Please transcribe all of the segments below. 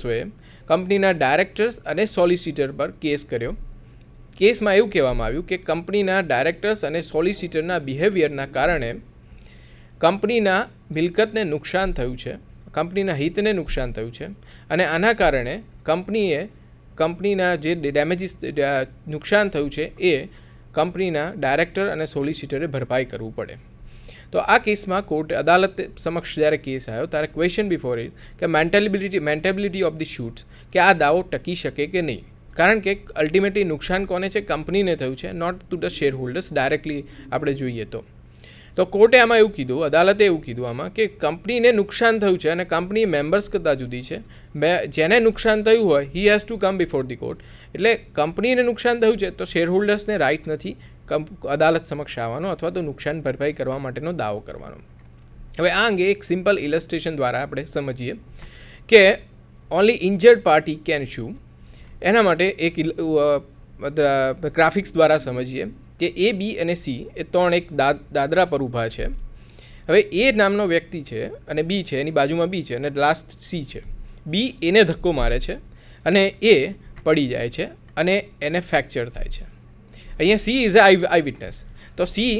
સોએ કંપનીના ડાયરેક્ટર્સ અને સોલિસિટર પર કેસ કર્યો કેસમાં એવું કહેવામાં આવ્યું કે કંપનીના ડાયરેક્ટર્સ અને સોલિસિટરના બિહેવિયરના કારણે કંપનીના મિલકતને નુકસાન થયું છે કંપનીના હિતને નુકસાન થયું છે અને આના કારણે કંપનીએ કંપનીના જે ડેમેજીસ નુકસાન થયું છે એ કંપનીના ડાયરેક્ટર અને સોલિસિટરે ભરપાઈ કરવું પડે તો આ કેસમાં કોર્ટ અદાલત સમક્ષ જ્યારે કેસ આવ્યો ત્યારે ક્વેશ્ચન બિફોર ઇટ કે maintainability maintainability of the suits કે આ દાવો ટકી શકે કે નહીં કારણ કે અલ્ટિમેટલી નુકસાન કોને છે કંપનીને થયું છે not to the shareholders directly આપણે જોઈએ તો તો કોર્ટે આમાં એવું કીધું અદાલતે એવું કીધું આમાં કે કંપનીને નુકસાન થયું છે અને કંપની મેમ્બર્સ કરતાં જુદી છે મે જેને નુકસાન થયું હોય he has to come before the court એટલે કંપનીને નુકસાન થયું છે તો શેર હોલ્ડર્સને રાઇટ નથી અદાલત સમક્ષ આવવાનો અથવા તો નુકસાન ભરપાઈ કરવા માટેનો દાવો કરવાનો હવે આ અંગે એક સિમ્પલ ઇલસ્ટ્રેશન દ્વારા આપણે સમજીએ કે ઓનલી ઇન્જર્ડ પાર્ટી કેન શુ એના માટે એક ગ્રાફિક્સ દ્વારા સમજીએ કે એ બી અને સી એ ત્રણ એક દાદરા પર ઊભા છે હવે એ નામનો વ્યક્તિ છે અને બી છે એની બાજુમાં બી છે અને લાસ્ટ સી છે બી એને ધક્કો મારે છે અને એ પડી જાય છે અને એને ફ્રેક્ચર થાય છે અહીંયા she is a eye witness તો સી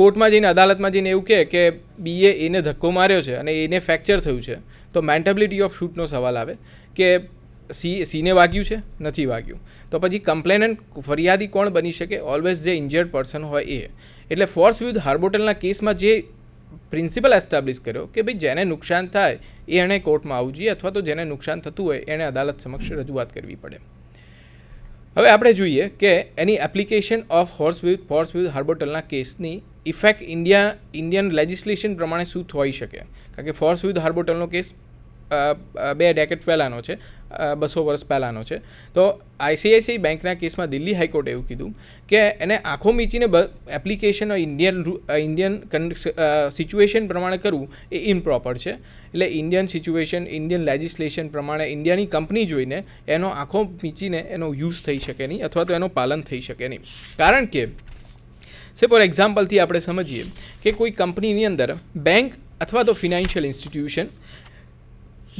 કોર્ટમાં જઈને અદાલતમાં જઈને એવું કહે કે બીએ એને ધક્કો માર્યો છે અને એને ફ્રેક્ચર થયું છે તો મેન્ટેબિલિટી ઓફ શૂટનો સવાલ આવે કે સી સીને વાગ્યું છે નથી વાગ્યું તો પછી કમ્પ્લેનન્ટ ફરિયાદી કોણ બની શકે ઓલવેઝ જે ઇન્જર્ડ પર્સન હોય એ એટલે ફોર્સ વિથ હાર્બોટલના કેસમાં જે પ્રિન્સિપલ એસ્ટાબ્લિશ કર્યો કે ભાઈ જેને નુકસાન થાય એ એણે કોર્ટમાં આવવું જોઈએ અથવા તો જેને નુકસાન થતું હોય એણે અદાલત સમક્ષ રજૂઆત કરવી પડે હવે આપણે જોઈએ કે એની application of Foss with Foss with હાર્બોટલના કેસની ઇફેક્ટ ઇન્ડિયા ઇન્ડિયન લેજિસ્લેશન પ્રમાણે શું થઈ શકે કારણ કે ફોર્સ વિથ હાર્બોટલનો કેસ બે ડેકેટ પહેલાંનો છે બસો વર્ષ પહેલાંનો છે તો આઈસીઆઈસીઆઈ બેંકના કેસમાં દિલ્હી હાઈકોર્ટે એવું કીધું કે એને આંખો મીચીને એપ્લિકેશન ઇન્ડિયન ઇન્ડિયન સિચ્યુએશન પ્રમાણે કરવું એ ઇમ્પ્રોપર છે એટલે ઇન્ડિયન સિચ્યુએશન ઇન્ડિયન લેજિસ્લેશન પ્રમાણે ઇન્ડિયાની કંપની જોઈને એનો આંખો મીચીને એનો યુઝ થઈ શકે નહીં અથવા તો એનું પાલન થઈ શકે નહીં કારણ કે સે ફોર એક્ઝામ્પલથી આપણે સમજીએ કે કોઈ કંપનીની અંદર બેંક અથવા તો ફિનાન્શિયલ ઇન્સ્ટિટ્યુશન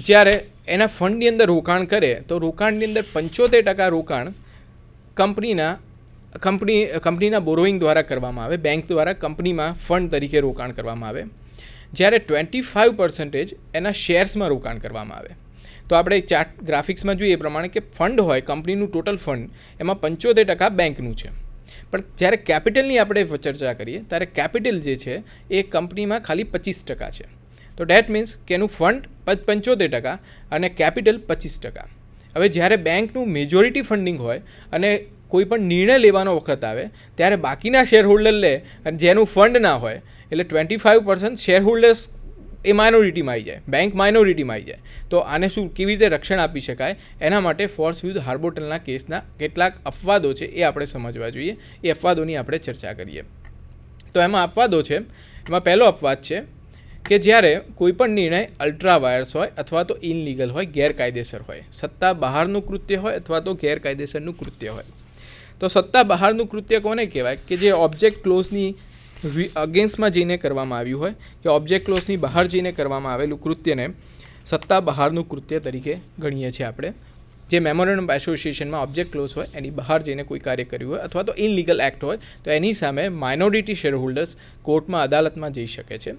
જ્યારે એના ફંડની અંદર રોકાણ કરે તો રોકાણની અંદર પંચોતેર ટકા રોકાણ કંપનીના કંપની કંપનીના બોરોઈંગ દ્વારા કરવામાં આવે બેંક દ્વારા કંપનીમાં ફંડ તરીકે રોકાણ કરવામાં આવે જ્યારે ટ્વેન્ટી ફાઇવ પર્સન્ટેજ એના શેર્સમાં રોકાણ કરવામાં આવે તો આપણે ચાર્ટ ગ્રાફિક્સમાં જોઈએ એ પ્રમાણે કે ફંડ હોય કંપનીનું ટોટલ ફંડ એમાં પંચોતેર ટકા બેંકનું છે પણ જ્યારે કેપિટલની આપણે ચર્ચા કરીએ ત્યારે કેપિટલ જે છે એ કંપનીમાં ખાલી પચીસ ટકા છે તો ડેટ મીન્સ કે એનું ફંડ પંચોતેર ટકા અને કેપિટલ પચીસ ટકા હવે જ્યારે બેંકનું મેજોરિટી ફંડિંગ હોય અને કોઈપણ નિર્ણય લેવાનો વખત આવે ત્યારે બાકીના શેરહોલ્ડર લે અને જેનું ફંડ ના હોય એટલે ટ્વેન્ટી ફાઇવ પર્સન્ટ શેરહોલ્ડર્સ એ માઇનોરિટીમાં આવી જાય બેંક માઇનોરિટીમાં આવી જાય તો આને શું કેવી રીતે રક્ષણ આપી શકાય એના માટે ફોર્સ વિથ હાર્બોટલના કેસના કેટલાક અપવાદો છે એ આપણે સમજવા જોઈએ એ અપવાદોની આપણે ચર્ચા કરીએ તો એમાં અપવાદો છે એમાં પહેલો અપવાદ છે કે જ્યારે કોઈપણ નિર્ણય અલ્ટ્રા વાયર્સ હોય અથવા તો ઇનલીગલ હોય ગેરકાયદેસર હોય સત્તા બહારનું કૃત્ય હોય અથવા તો ગેરકાયદેસરનું કૃત્ય હોય તો સત્તા બહારનું કૃત્ય કોને કહેવાય કે જે ઓબ્જેક્ટ ક્લોઝની અગેન્સ્ટમાં જઈને કરવામાં આવ્યું હોય કે ઓબ્જેક્ટ ક્લોઝની બહાર જઈને કરવામાં આવેલું કૃત્યને સત્તા બહારનું કૃત્ય તરીકે ગણીએ છીએ આપણે જે મેમોરેન્ડમ એસોસિએશનમાં ઓબ્જેક્ટ ક્લોઝ હોય એની બહાર જઈને કોઈ કાર્ય કર્યું હોય અથવા તો ઇનલીગલ એક્ટ હોય તો એની સામે માઇનોરિટી શેરહોલ્ડર્સ કોર્ટમાં અદાલતમાં જઈ શકે છે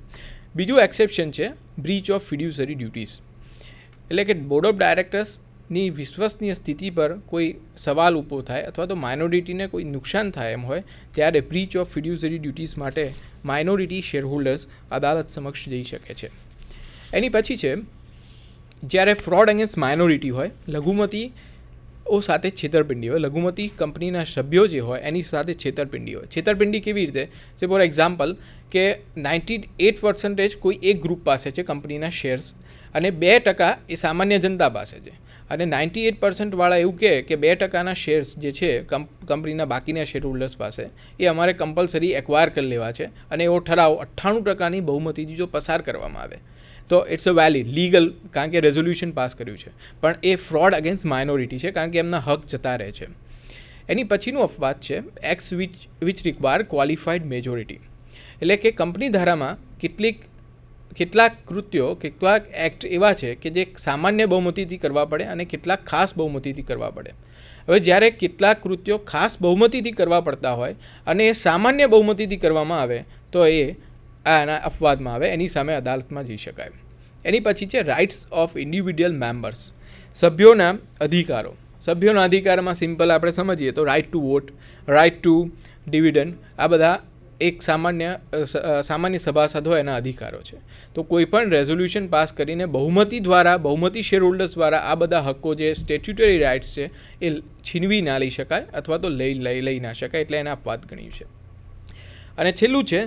બીજું એક્સેપ્શન છે બ્રીચ ઓફ ફિડ્યુસરી ડ્યુટીઝ એટલે કે બોર્ડ ઓફ ડાયરેક્ટર્સની વિશ્વસનીય સ્થિતિ પર કોઈ સવાલ ઊભો થાય અથવા તો માઇનોરિટીને કોઈ નુકસાન થાય એમ હોય ત્યારે બ્રીચ ઓફ ફિડ્યુસરી ડ્યુટીઝ માટે માઇનોરિટી શેરહોલ્ડર્સ અદાલત સમક્ષ જઈ શકે છે એની પછી છે જ્યારે ફ્રોડ અગેન્સ્ટ માઇનોરિટી હોય લઘુમતી ઓ સાથે છેતરપિંડી હોય લઘુમતી કંપનીના સભ્યો જે હોય એની સાથે છેતરપિંડી હોય છેતરપિંડી કેવી રીતે સે ફોર એક્ઝામ્પલ કે નાઇન્ટી એટ પર્સન્ટેજ કોઈ એક ગ્રુપ પાસે છે કંપનીના શેર્સ અને બે ટકા એ સામાન્ય જનતા પાસે છે અને નાઇન્ટી એટ પર્સન્ટવાળા એવું કહે કે બે ટકાના શેર્સ જે છે કંપનીના બાકીના શેર હોલ્ડર્સ પાસે એ અમારે કમ્પલસરી એક્વાયર કરી લેવા છે અને એવો ઠરાવ અઠ્ઠાણું ટકાની બહુમતીથી જો પસાર કરવામાં આવે તો ઇટ્સ અ વેલિડ લીગલ કારણ કે રેઝોલ્યુશન પાસ કર્યું છે પણ એ ફ્રોડ અગેન્સ્ટ માઇનોરિટી છે કારણ કે એમના હક જતા રહે છે એની પછીનું અપવાદ છે acts which which require qualified majority એટલે કે કંપની ધારામાં કેટલીક કેટલાક કૃત્યો કેટલાક એક્ટ એવા છે કે જે સામાન્ય બહુમતીથી કરવા પડે અને કેટલાક ખાસ બહુમતીથી કરવા પડે હવે જ્યારે કેટલાક કૃત્યો ખાસ બહુમતીથી કરવા પડતા હોય અને એ સામાન્ય બહુમતીથી કરવામાં આવે તો એ આના અપવાદમાં આવે એની સામે અદાલતમાં જઈ શકાય એની પછી છે રાઇટ્સ ઓફ ઇન્ડિવિડ્યુઅલ મેમ્બર્સ સભ્યોના અધિકારો સભ્યોના અધિકારમાં સિમ્પલ આપણે સમજીએ તો right to vote right to dividend આ બધા એક સામાન્ય સામાન્ય સભાસદ હોય એના અધિકારો છે તો કોઈપણ રેઝોલ્યુશન પાસ કરીને બહુમતી દ્વારા બહુમતી શેર હોલ્ડર્સ દ્વારા આ બધા હક્કો જે સ્ટેચ્યુટરી રાઇટ્સ છે એ છીનવી ના લઈ શકાય અથવા તો લઈ લઈ લઈ ના શકાય એટલે એના અપવાદ ગણ્યું છે અને છેલ્લું છે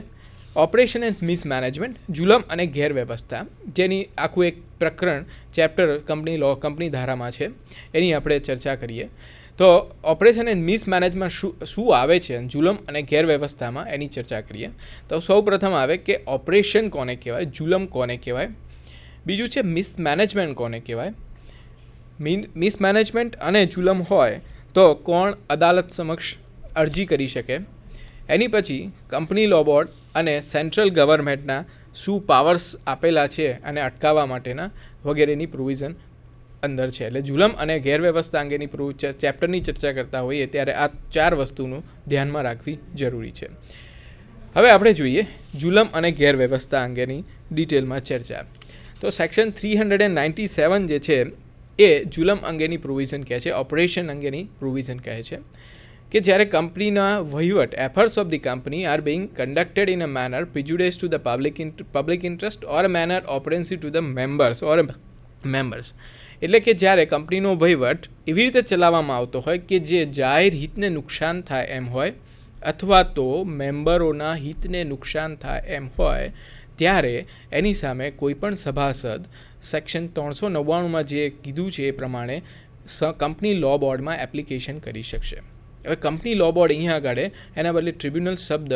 ઓપરેશન એન્ડ મિસમેનેજમેન્ટ જુલમ અને ગેરવ્યવસ્થા જેની આખું એક પ્રકરણ ચેપ્ટર કંપની લો કંપની ધારામાં છે એની આપણે ચર્ચા કરીએ તો ઓપરેશન એન્ડ મિસમેનેજમેન્ટ શું શું આવે છે જુલમ અને ગેરવ્યવસ્થામાં એની ચર્ચા કરીએ તો સૌ પ્રથમ આવે કે ઓપરેશન કોને કહેવાય જુલમ કોને કહેવાય બીજું છે મિસમેનેજમેન્ટ કોને કહેવાય મિસમેનેજમેન્ટ અને જુલમ હોય તો કોણ અદાલત સમક્ષ અરજી કરી શકે એની પછી કંપની લો બોર્ડ અને સેન્ટ્રલ ગવર્મેન્ટના શું પાવર્સ આપેલા છે અને અટકાવવા માટેના વગેરેની પ્રોવિઝન અંદર છે એટલે જુલમ અને ગેરવ્યવસ્થા અંગેની પ્રો ચેપ્ટરની ચર્ચા કરતા હોઈએ ત્યારે આ ચાર વસ્તુનું ધ્યાનમાં રાખવી જરૂરી છે હવે આપણે જોઈએ જુલમ અને ગેરવ્યવસ્થા અંગેની ડિટેલમાં ચર્ચા તો section three hundred and ninety seven જે છે એ જુલમ અંગેની પ્રોવિઝન કહે છે ઓપરેશન અંગેની પ્રોવિઝન કહે છે કે જ્યારે કંપનીના વહીવટ affairs of the company are being conducted in a manner prejudicial to the public public interest or manner oppressive to the members or members એટલે કે જ્યારે કંપનીનો વહીવટ એવી રીતે ચલાવવામાં આવતો હોય કે જે જાહેર હિતને નુકસાન થાય એમ હોય અથવા તો મેમ્બરોના હિતને નુકસાન થાય એમ હોય ત્યારે એની સામે કોઈપણ સભાસદ સેક્શન ત્રણસો નવ્વાણુંમાં જે કીધું છે એ પ્રમાણે કંપની લો બોર્ડમાં એપ્લિકેશન કરી શકશે હવે કંપની લો બોર્ડ અહીંયા આગળ એના બદલે ટ્રિબ્યુનલ શબ્દ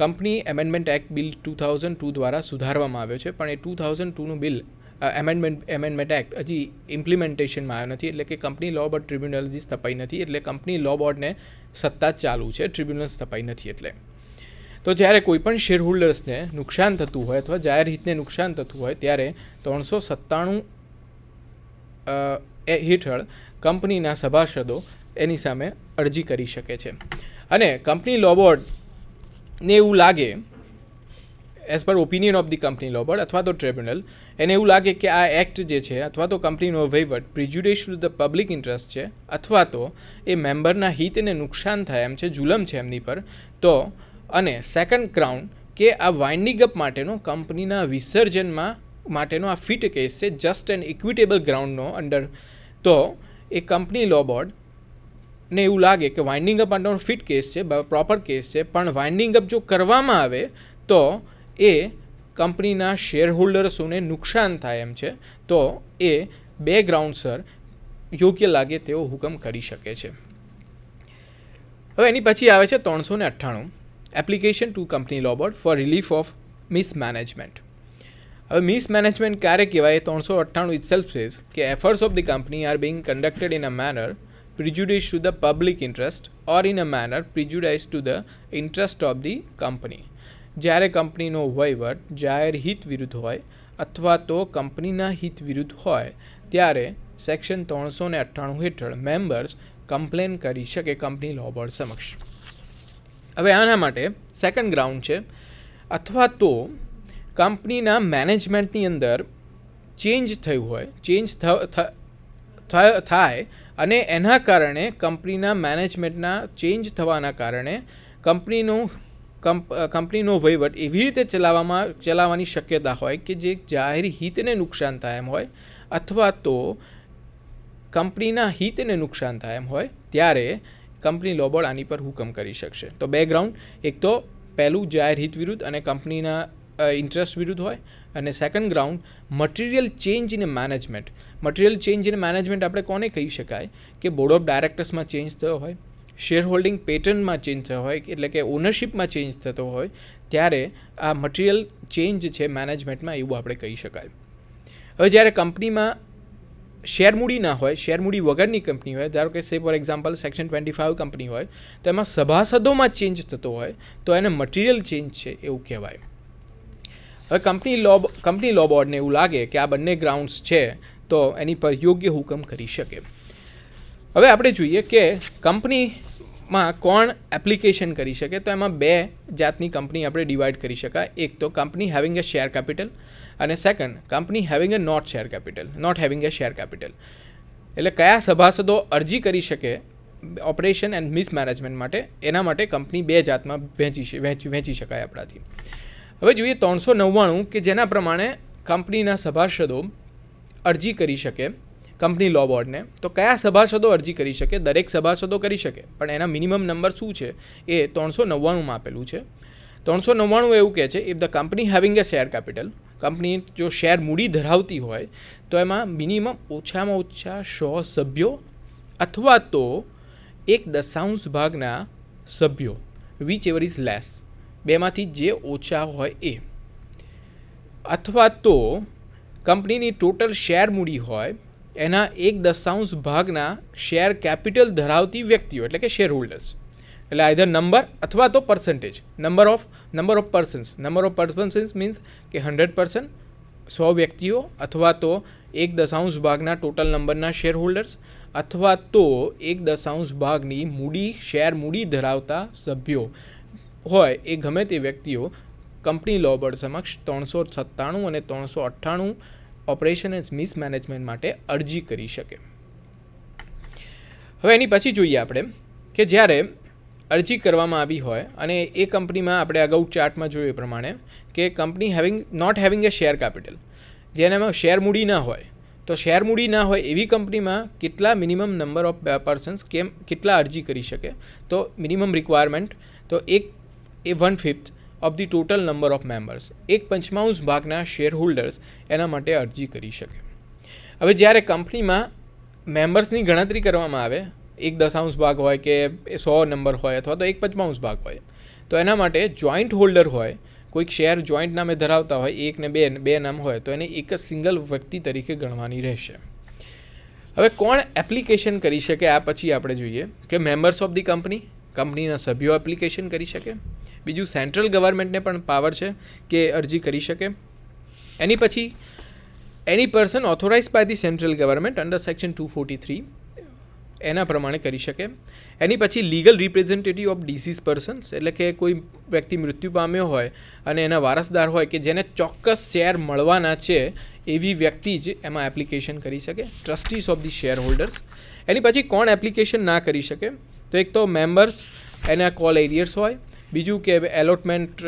company amendment act bill two thousand two દ્વારા સુધારવામાં આવ્યો છે પણ એ ટુ થાઉઝન્ડ ટુનું બિલ એમેન્ડમેન્ટ એમેન્ડમેન્ટ એક્ટ હજી ઇમ્પ્લિમેન્ટેશનમાં આવ્યો નથી એટલે કે કંપની લો બોર્ડ ટ્રિબ્યુનલ હજી સ્થપાઈ નથી એટલે કંપની લો બોર્ડને સત્તા ચાલુ છે ટ્રિબ્યુનલ સ્થપાઈ નથી એટલે તો જ્યારે કોઈપણ શેરહોલ્ડર્સને નુકસાન થતું હોય અથવા જાહેર હિતને નુકસાન થતું હોય ત્યારે ત્રણસો સત્તાણું હેઠળ કંપનીના સભાસદો એની સામે અરજી કરી શકે છે અને કંપની લો બોર્ડને એવું લાગે as per opinion of the company law board અથવા તો ટ્રિબ્યુનલ એને એવું લાગે કે આ એક્ટ જે છે અથવા તો કંપનીનો વહીવટ prejudicial to the public interest છે અથવા તો એ મેમ્બરના હિતને નુકસાન થાય એમ છે જુલમ છે એમની પર તો અને સેકન્ડ ક્રાઉન કે આ વાઇન્ડિંગ અપ માટેનો કંપનીના વિસર્જનમાં માટેનો આ ફિટ કેસ છે જસ્ટ એન્ડ ઇક્વિટેબલ ગ્રાઉન્ડનો અંડર તો એ કંપની લો બોર્ડ ને એવું લાગે કે winding up and fit case છે પ્રોપર કેસ છે પણ વાઇન્ડિંગ અપ જો કરવામાં આવે તો એ કંપનીના શેરહોલ્ડર્સોને નુકસાન થાય એમ છે તો એ બેકગ્રાઉન્ડસર યોગ્ય લાગે તેવો હુકમ કરી શકે છે હવે એની પછી આવે છે ત્રણસો ને અઠ્ઠાણું application to company law board for relief of mismanagement હવે મિસમેનેજમેન્ટ ક્યારે કહેવાય ત્રણસો અઠ્ઠાણું ઇટ સેલ્ફ સેઝ કે efforts of the company are being conducted in a manner prejudiced to the public interest or in a manner prejudiced to the interest of the company જ્યારે કંપનીનો વહીવટ જાહેર હિત વિરુદ્ધ હોય અથવા તો કંપનીના હિત વિરુદ્ધ હોય ત્યારે સેક્શન ત્રણસો ને અઠ્ઠાણું હેઠળ મેમ્બર્સ કમ્પ્લેન કરી શકે કંપની લો બોર્ડ સમક્ષ હવે આના માટે સેકન્ડ ગ્રાઉન્ડ છે અથવા તો કંપનીના મેનેજમેન્ટની અંદર ચેન્જ થયું હોય ચેન્જ થાય અને એના કારણે કંપનીના મેનેજમેન્ટના ચેન્જ થવાના કારણે કંપનીનું કંપનીનો વહીવટ એવી રીતે ચલાવવામાં ચલાવવાની શક્યતા હોય કે જે જાહેર હિતને નુકસાન થાય એમ હોય અથવા તો કંપનીના હિતને નુકસાન થાય એમ હોય ત્યારે કંપની લોબોર્ડ આની પર હુકમ કરી શકશે તો બેકગ્રાઉન્ડ એક તો પહેલું જાહેર હિત વિરુદ્ધ અને કંપનીના ઇન્ટરેસ્ટ વિરુદ્ધ હોય અને second ground material change in management material change in management આપણે કોને કહી શકાય કે બોર્ડ ઓફ ડાયરેક્ટર્સમાં ચેન્જ થયો હોય શેર હોલ્ડિંગ પેટર્નમાં ચેન્જ થયો હોય એટલે કે ઓનરશિપમાં ચેન્જ થતો હોય ત્યારે આ મટીરિયલ ચેન્જ છે મેનેજમેન્ટમાં એવું આપણે કહી શકાય હવે જ્યારે કંપનીમાં શેર મૂડી ના હોય શેર મૂડી વગરની કંપની હોય ધારો કે say for example section twenty five company હોય તો એમાં સભાસદોમાં ચેન્જ થતો હોય તો એને મટીરિયલ ચેન્જ છે એવું કહેવાય હવે કંપની લો કંપની લો બોર્ડને એવું લાગે કે આ બંને ગ્રાઉન્ડ્સ છે તો એની પર યોગ્ય હુકમ કરી શકે હવે આપણે જોઈએ કે કંપનીમાં કોણ એપ્લિકેશન કરી શકે તો એમાં બે જાતની કંપની આપણે ડિવાઈડ કરી શકાય એક તો company having a share capital અને second company having a not share capital not having a share capital એટલે કયા સભાસદો અરજી કરી શકે ઓપરેશન એન્ડ મિસમેનેજમેન્ટ માટે એના માટે કંપની બે જાતમાં વહેંચી વહેંચી શકાય આપણાથી હવે જોઈએ ત્રણસો નવ્વાણું કે જેના પ્રમાણે કંપનીના સભાસદો અરજી કરી શકે કંપની લો બોર્ડને તો કયા સભાસદો અરજી કરી શકે દરેક સભાસદો કરી શકે પણ એના મિનિમમ નંબર શું છે એ ત્રણસો નવ્વાણુંમાં આપેલું છે ત્રણસો નવ્વાણું એવું કહે છે if the company having a share capital company જો શેર મૂડી ધરાવતી હોય તો એમાં મિનિમમ ઓછામાં ઓછા સો સભ્યો અથવા તો એક દશાંશ ભાગના સભ્યો વિચ એવર ઇઝ લેસ બેમાંથી જે ઓછા હોય એ અથવા તો કંપનીની ટોટલ શેર મૂડી હોય એના એક દશાંશ ભાગના શેર કેપિટલ ધરાવતી વ્યક્તિઓ એટલે કે શેર હોલ્ડર્સ એટલે આઈધર નંબર અથવા તો percentage number of number of persons number of persons means કે હંડ્રેડ પર્સન્ટ સો વ્યક્તિઓ અથવા તો એક દશાંશ ભાગના ટોટલ નંબરના શેર હોલ્ડર્સ અથવા તો એક દશાંશ ભાગની મૂડી શેર મૂડી ધરાવતા સભ્યો હોય એ ગમે તે વ્યક્તિઓ કંપની લો બોર્ડ સમક્ષ ત્રણસો સત્તાણું અને ત્રણસો અઠ્ઠાણું ઓપરેશન એન્ડ મિસમેનેજમેન્ટ માટે અરજી કરી શકે હવે એની પછી જોઈએ આપણે કે જ્યારે અરજી કરવામાં આવી હોય અને એ કંપનીમાં આપણે અગાઉ ચાર્ટમાં જોયું પ્રમાણે કે company having not having a share capital જેનામાં શેર મૂડી ના હોય તો શેર મૂડી ના હોય એવી કંપનીમાં કેટલા મિનિમમ નંબર ઓફ પર્સન્સ કેમ કેટલા અરજી કરી શકે તો મિનિમમ રિક્વાયરમેન્ટ તો એક એ one fifth of the total number of members એક પંચમાંશ ભાગના શેરહોલ્ડર્સ એના માટે અરજી કરી શકે હવે જ્યારે કંપનીમાં મેમ્બર્સની ગણતરી કરવામાં આવે એક દશાંશ ભાગ હોય કે સો નંબર હોય અથવા તો એક પંચમાંશ ભાગ હોય તો એના માટે જોઈન્ટ હોલ્ડર હોય કોઈક શેર જોઈન્ટ નામે ધરાવતા હોય એક ને બે બે નામ હોય તો એને એક જ સિંગલ વ્યક્તિ તરીકે ગણવાની રહેશે હવે કોણ એપ્લિકેશન કરી શકે આ પછી આપણે જોઈએ કે મેમ્બર્સ ઓફ ધી કંપની કંપનીના સભ્યો એપ્લિકેશન કરી શકે બીજું સેન્ટ્રલ ગવર્મેન્ટને પણ પાવર છે કે અરજી કરી શકે એની પછી એની person authorise by the central government under section two forty three એના પ્રમાણે કરી શકે એની પછી legal representative of deceased persons એટલે કે કોઈ વ્યક્તિ મૃત્યુ પામ્યો હોય અને એના વારસદાર હોય કે જેને ચોક્કસ શેર મળવાના છે એવી વ્યક્તિ જ એમાં એપ્લિકેશન કરી શકે trustees of the shareholders એની પછી કોણ એપ્લિકેશન ના કરી શકે તો એક તો મેમ્બર્સ એના કોલ એરિયર્સ હોય બીજું કે એલોટમેન્ટ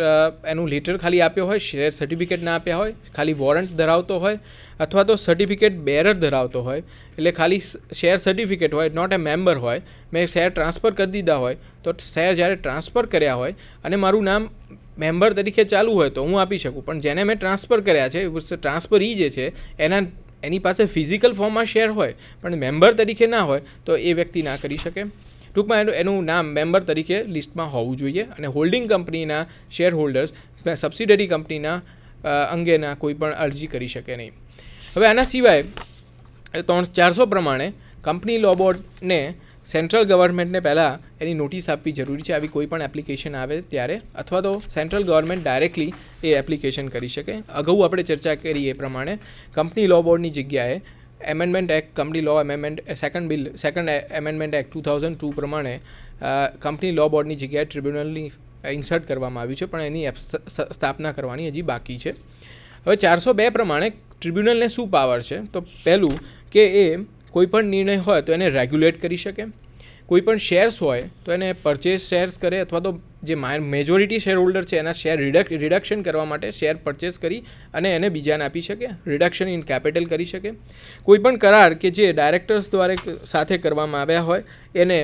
એનું લેટર ખાલી આપ્યો હોય શેર સર્ટિફિકેટ ના આપ્યા હોય ખાલી વોરંટ ધરાવતો હોય અથવા તો સર્ટિફિકેટ બેરર ધરાવતો હોય એટલે ખાલી શેર સર્ટિફિકેટ હોય નોટ એ મેમ્બર હોય મેં શેર ટ્રાન્સફર કરી દીધા હોય તો શેર જ્યારે ટ્રાન્સફર કર્યા હોય અને મારું નામ મેમ્બર તરીકે ચાલુ હોય તો હું આપી શકું પણ જેને મેં ટ્રાન્સફર કર્યા છે ટ્રાન્સફર ઈ જે છે એના એની પાસે ફિઝિકલ ફોર્મમાં શેર હોય પણ મેમ્બર તરીકે ના હોય તો એ વ્યક્તિ ના કરી શકે ટૂંકમાં એનું એનું નામ મેમ્બર તરીકે લિસ્ટમાં હોવું જોઈએ અને હોલ્ડિંગ કંપનીના શેર હોલ્ડર્સ સબસિડરી કંપનીના અંગેના કોઈ પણ અરજી કરી શકે નહીં હવે આના સિવાય ત્રણ ચારસો પ્રમાણે કંપની લો બોર્ડને સેન્ટ્રલ ગવર્મેન્ટને પહેલાં એની નોટિસ આપવી જરૂરી છે આવી કોઈ પણ એપ્લિકેશન આવે ત્યારે અથવા તો સેન્ટ્રલ ગવર્મેન્ટ ડાયરેક્ટલી એ એપ્લિકેશન કરી શકે અગાઉ આપણે ચર્ચા કરી એ પ્રમાણે કંપની લો બોર્ડની જગ્યાએ amendment act company law amendment second bill second amendment act two thousand two પ્રમાણે કંપની લો બોર્ડની જગ્યાએ ટ્રિબ્યુનલની ઇન્સર્ટ કરવામાં આવ્યું છે પણ એની એપ સ્થાપના કરવાની હજી બાકી છે હવે ચારસો બે પ્રમાણે ટ્રિબ્યુનલને શું પાવર છે તો પહેલું કે એ કોઈપણ નિર્ણય હોય તો એને રેગ્યુલેટ કરી શકે કોઈપણ શેર્સ હોય તો એને પરચેસ શેર્સ કરે અથવા તો જે મેજોરિટી શેર હોલ્ડર છે એના શેર રિડક્શન કરવા માટે શેર પરચેસ કરી અને એને બીજાને આપી શકે રિડક્શન ઇન કેપિટલ કરી શકે કોઈપણ કરાર કે જે ડાયરેક્ટર્સ દ્વારા સાથે કરવામાં આવ્યા હોય એને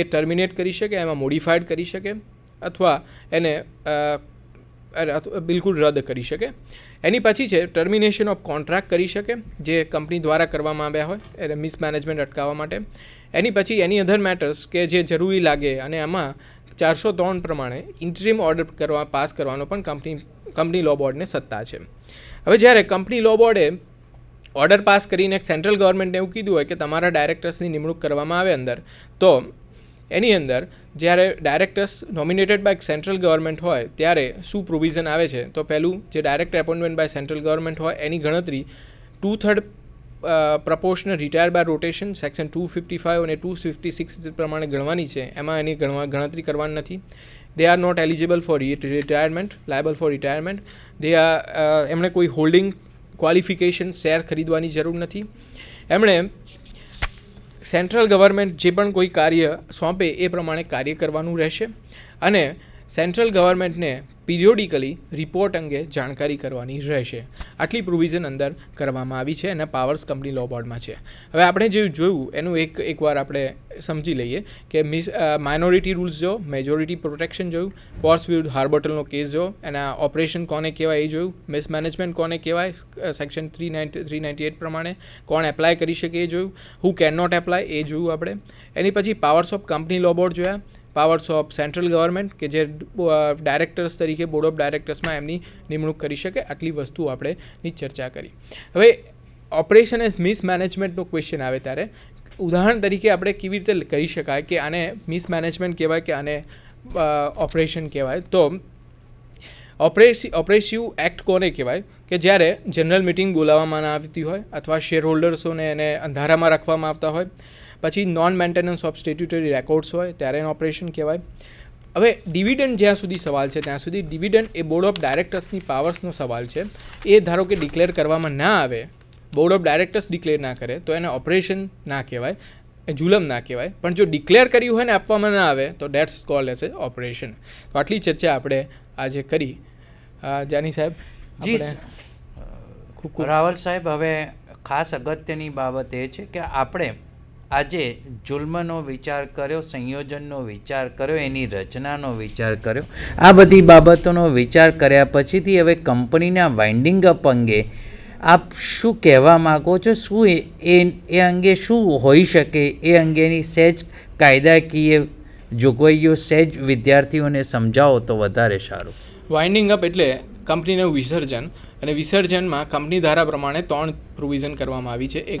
એ ટર્મિનેટ કરી શકે એમાં મોડિફાઈડ કરી શકે અથવા એને બિલકુલ રદ કરી શકે એની પછી છે ટર્મિનેશન ઓફ કોન્ટ્રાક્ટ કરી શકે જે કંપની દ્વારા કરવામાં આવ્યા હોય એને મિસમેનેજમેન્ટ અટકાવવા માટે એની પછી એની અધર મેટર્સ કે જે જરૂરી લાગે અને એમાં ચારસો ત્રણ પ્રમાણે ઇન્ટ્રીમ ઓર્ડર કરવા પાસ કરવાનો પણ કંપની કંપની લો બોર્ડને સત્તા છે હવે જ્યારે કંપની લો બોર્ડે ઓર્ડર પાસ કરીને સેન્ટ્રલ ગવર્મેન્ટને એવું કીધું હોય કે તમારા ડાયરેક્ટર્સની નિમણૂક કરવામાં આવે અંદર તો એની અંદર જ્યારે directors nominated by central government હોય ત્યારે શું પ્રોવિઝન આવે છે તો પહેલું જે direct appointment by central government હોય એની ગણતરી two third proportional retire by rotation section two fifty five અને ટુ ફિફ્ટી સિક્સ પ્રમાણે ગણવાની છે એમાં એની ગણવા ગણતરી કરવાની નથી they are not eligible for retirement liable for retirement they are એમણે કોઈ હોલ્ડિંગ ક્વોલિફિકેશન શેર ખરીદવાની જરૂર નથી એમણે સેન્ટ્રલ ગવર્મેન્ટ જે પણ કોઈ કાર્ય સોંપે એ પ્રમાણે કાર્ય કરવાનું રહેશે અને સેન્ટ્રલ ગવર્મેન્ટને પિરિયોડિકલી રિપોર્ટ અંગે જાણકારી કરવાની રહેશે આટલી પ્રોવિઝન અંદર કરવામાં આવી છે અને પાવર્સ કંપની લો બોર્ડમાં છે હવે આપણે જે જોયું એનું એક એકવાર આપણે સમજી લઈએ કે મિસ માઇનોરિટી રૂલ્સ જો મેજોરિટી પ્રોટેક્શન જોયું પોર્સ વિરુદ્ધ હાર્બોટલનો કેસ જો એના ઓપરેશન કોને કહેવાય એ જોયું મિસમેનેજમેન્ટ કોને કહેવાય section three ninety three ninety eight પ્રમાણે કોણ એપ્લાય કરી શકે એ જોયું હુ કેન નોટ એપ્લાય એ જોયું આપણે એની પછી powers of company law board જોયા પાવર્સ ઓફ સેન્ટ્રલ ગવર્મેન્ટ કે જે ડાયરેક્ટર્સ તરીકે બોર્ડ ઓફ ડાયરેક્ટર્સમાં એમની નિમણૂક કરી શકે આટલી વસ્તુ આપણેની ચર્ચા કરી હવે ઓપરેશન એન્ડ મિસમેનેજમેન્ટનો ક્વેશ્ચન આવે ત્યારે ઉદાહરણ તરીકે આપણે કેવી રીતે કહી શકાય કે આને મિસમેનેજમેન્ટ કહેવાય કે આને ઓપરેશન કહેવાય તો ઓપરેસી ઓપરેસિવ એક્ટ કોને કહેવાય કે જ્યારે જનરલ મિટિંગ બોલાવવામાં આવતી હોય અથવા શેર હોલ્ડર્સોને એને અંધારામાં રાખવામાં આવતા હોય પછી non maintenance of statutory records હોય ત્યારે એનું ઓપરેશન કહેવાય હવે ડિવિડન્ડ જ્યાં સુધી સવાલ છે ત્યાં સુધી ડિવિડન્ડ એ બોર્ડ ઓફ ડાયરેક્ટર્સની પાવર્સનો સવાલ છે એ ધારો કે ડિક્લેર કરવામાં ના આવે બોર્ડ ઓફ ડાયરેક્ટર્સ ડિક્લેર ના કરે તો એને ઓપરેશન ના કહેવાય જુલમ ના કહેવાય પણ જો ડિક્લેર કર્યું હોય ને આપવામાં ના આવે તો ડેટ્સ કોલ એસ ઓપરેશન તો આટલી ચર્ચા આપણે આજે કરી જાની સાહેબ જી ખૂબ રાવલ સાહેબ હવે ખાસ અગત્યની બાબત એ છે કે આપણે આજે જુલ્મનો વિચાર કર્યો સંયોજનનો વિચાર કર્યો એની રચનાનો વિચાર કર્યો આ બધી બાબતોનો વિચાર કર્યા પછીથી હવે કંપનીના વાઇન્ડિંગ અપ અંગે આપ શું કહેવા માગો છો શું એ એ અંગે શું હોઈ શકે એ અંગેની સહેજ કાયદાકીય જોગવાઈઓ સહેજ વિદ્યાર્થીઓને સમજાવો તો વધારે સારું વાઇન્ડિંગ અપ એટલે કંપનીનું વિસર્જન અને વિસર્જનમાં કંપની ધારા પ્રમાણે ત્રણ પ્રોવિઝન કરવામાં આવી છે એક